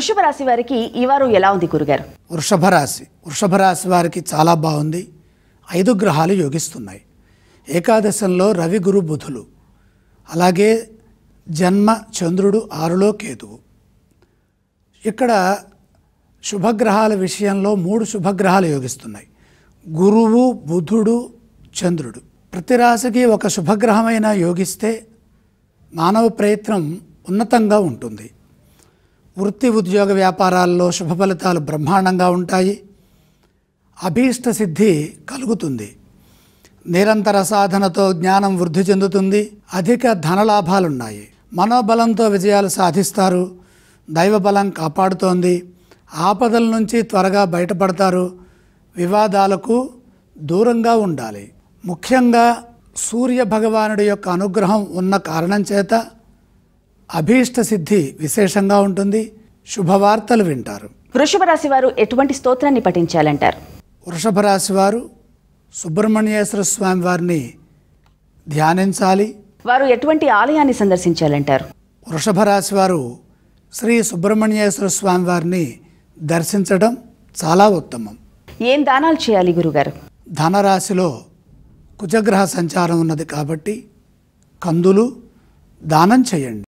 వృషభ రాశి వారికి ఈ వారం ఎలా ఉంది గురుగారు వృషభ రాశి వృషభ రాశి వారికి చాలా బాగుంది ఐదు గ్రహాలు యోగిస్తున్నాయి ఏకాదశంలో రవి గురు బుధులు అలాగే జన్మ చంద్రుడు ఆరులో కేతువు ఇక్కడ శుభగ్రహాల విషయంలో మూడు శుభగ్రహాలు యోగిస్తున్నాయి గురువు బుధుడు చంద్రుడు ప్రతి రాశికి ఒక శుభగ్రహమైన యోగిస్తే మానవ ప్రయత్నం ఉన్నతంగా ఉంటుంది వృత్తి ఉద్యోగ వ్యాపారాల్లో శుభ ఫలితాలు బ్రహ్మాండంగా ఉంటాయి అభీష్ట సిద్ధి కలుగుతుంది నిరంతర సాధనతో జ్ఞానం వృద్ధి చెందుతుంది అధిక ధనలాభాలున్నాయి మనోబలంతో విజయాలు సాధిస్తారు దైవబలం కాపాడుతోంది ఆపదల నుంచి త్వరగా బయటపడతారు వివాదాలకు దూరంగా ఉండాలి ముఖ్యంగా సూర్య భగవానుడి యొక్క అనుగ్రహం ఉన్న కారణం చేత అభీష్ట సిద్ధి విశేషంగా ఉంటుంది శుభవార్తలు వింటారు వృషభ రాశి వారు ఎటువంటి స్తోత్రాన్ని పఠించాలంటారు వృషభ రాశి వారు సుబ్రహ్మణ్యేశ్వర స్వామి వారిని ధ్యానించాలి వారు ఎటువంటి ఆలయాన్ని సందర్శించాలంటారు వృషభ రాశి వారు శ్రీ సుబ్రహ్మణ్యేశ్వర స్వామి వారిని దర్శించడం చాలా ఉత్తమం ఏం దానాలు చేయాలి గురుగారు ధనరాశిలో కుజగ్రహ సంచారం ఉన్నది కాబట్టి కందులు దానం చేయండి